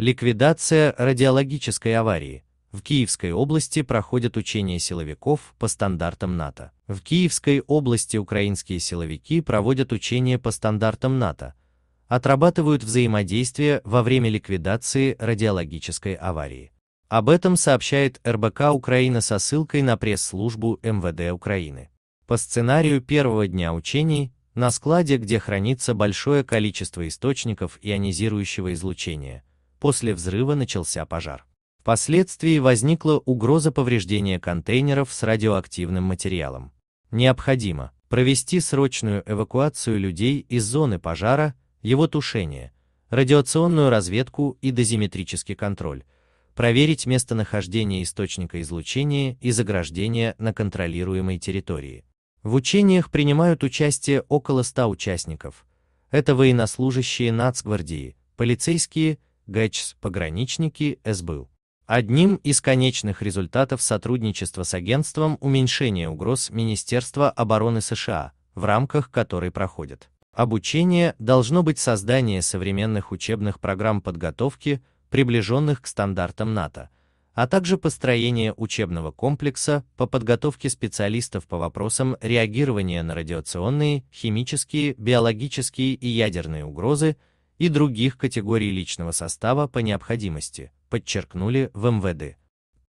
Ликвидация радиологической аварии. В Киевской области проходят учения силовиков по стандартам НАТО. В Киевской области украинские силовики проводят учения по стандартам НАТО, отрабатывают взаимодействие во время ликвидации радиологической аварии. Об этом сообщает РБК Украина со ссылкой на пресс-службу МВД Украины. По сценарию первого дня учений на складе, где хранится большое количество источников ионизирующего излучения, после взрыва начался пожар. Впоследствии возникла угроза повреждения контейнеров с радиоактивным материалом. Необходимо провести срочную эвакуацию людей из зоны пожара, его тушение, радиационную разведку и дозиметрический контроль, проверить местонахождение источника излучения и заграждения на контролируемой территории. В учениях принимают участие около 100 участников. Это военнослужащие нацгвардии, полицейские, ГЭЧС, пограничники, СБУ. Одним из конечных результатов сотрудничества с агентством уменьшение угроз Министерства обороны США, в рамках которой проходит обучение, должно быть создание современных учебных программ подготовки, приближенных к стандартам НАТО, а также построение учебного комплекса по подготовке специалистов по вопросам реагирования на радиационные, химические, биологические и ядерные угрозы, и других категорий личного состава по необходимости, подчеркнули в МВД.